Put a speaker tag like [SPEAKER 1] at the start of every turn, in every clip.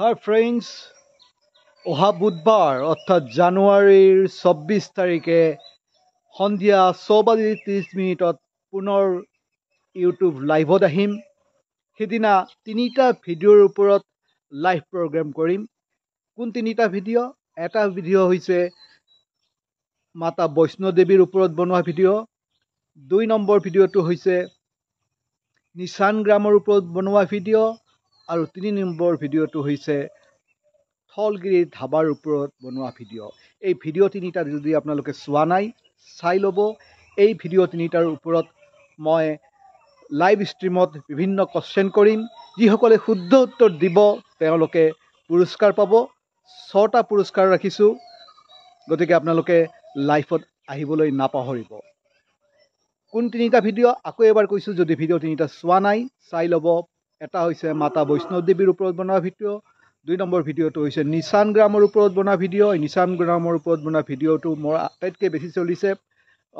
[SPEAKER 1] হাই friends অহা বুধবাৰ অৰ্থাৎ জানুৱাৰীৰ চৌব্বিছ তাৰিখে সন্ধিয়া ছয় বাজি ত্ৰিছ মিনিটত পুনৰ ইউটিউব লাইভত আহিম সেইদিনা তিনিটা ভিডিঅ'ৰ ওপৰত লাইভ প্ৰগ্ৰেম কৰিম কোন তিনিটা ভিডিঅ' এটা ভিডিঅ' হৈছে মাতা বৈষ্ণদেৱীৰ ওপৰত বনোৱা ভিডিঅ' দুই নম্বৰ ভিডিঅ'টো হৈছে নিচান গ্ৰামৰ ওপৰত বনোৱা ভিডিঅ' আৰু তিনি নম্বৰ ভিডিঅ'টো হৈছে থলগিৰি ধাবাৰ ওপৰত বনোৱা ভিডিঅ' এই ভিডিঅ' তিনিটা যদি আপোনালোকে চোৱা নাই চাই ল'ব এই ভিডিঅ' তিনিটাৰ ওপৰত মই লাইভ ষ্ট্ৰীমত বিভিন্ন কোশ্যন কৰিম যিসকলে শুদ্ধ উত্তৰ দিব তেওঁলোকে পুৰস্কাৰ পাব ছটা পুৰস্কাৰ ৰাখিছোঁ গতিকে আপোনালোকে লাইফত আহিবলৈ নাপাহৰিব কোন তিনিটা ভিডিঅ' আকৌ এবাৰ কৈছোঁ যদি ভিডিঅ' তিনিটা চোৱা নাই চাই ল'ব এটা হৈছে মাতা বৈষ্ণৱ দেৱীৰ ওপৰত বনোৱা ভিডিঅ' দুই নম্বৰ ভিডিঅ'টো হৈছে নিচান গ্ৰামৰ ওপৰত বনোৱা ভিডিঅ' নিচান গ্ৰামৰ ওপৰত বনোৱা ভিডিঅ'টো মোৰ আটাইতকৈ বেছি চলিছে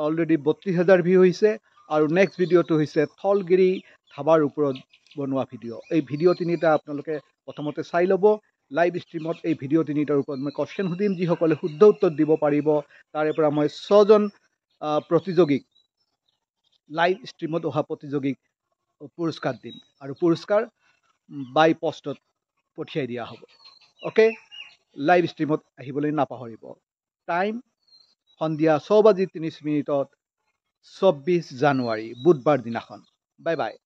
[SPEAKER 1] অলৰেডি বত্ৰিছ হাজাৰ ভিউ হৈছে আৰু নেক্সট ভিডিঅ'টো হৈছে থলগিৰি ধাবাৰ ওপৰত বনোৱা ভিডিঅ' এই ভিডিঅ' তিনিটা আপোনালোকে প্ৰথমতে চাই ল'ব লাইভ ষ্ট্ৰীমত এই ভিডিঅ' তিনিটাৰ ওপৰত মই কুৱেশ্যন সুধিম যিসকলে শুদ্ধ উত্তৰ দিব পাৰিব তাৰে পৰা মই ছজন প্ৰতিযোগীক লাইভ ষ্ট্ৰীমত অহা প্ৰতিযোগীক পুৰস্কাৰ দিম আৰু পুৰস্কাৰ বাই পষ্টত পঠিয়াই দিয়া হ'ব অ'কে লাইভ ষ্ট্ৰীমত আহিবলৈ নাপাহৰিব টাইম সন্ধিয়া ছয় বাজি ত্ৰিছ মিনিটত চৌব্বিছ জানুৱাৰী বুধবাৰ দিনাখন বাই বাই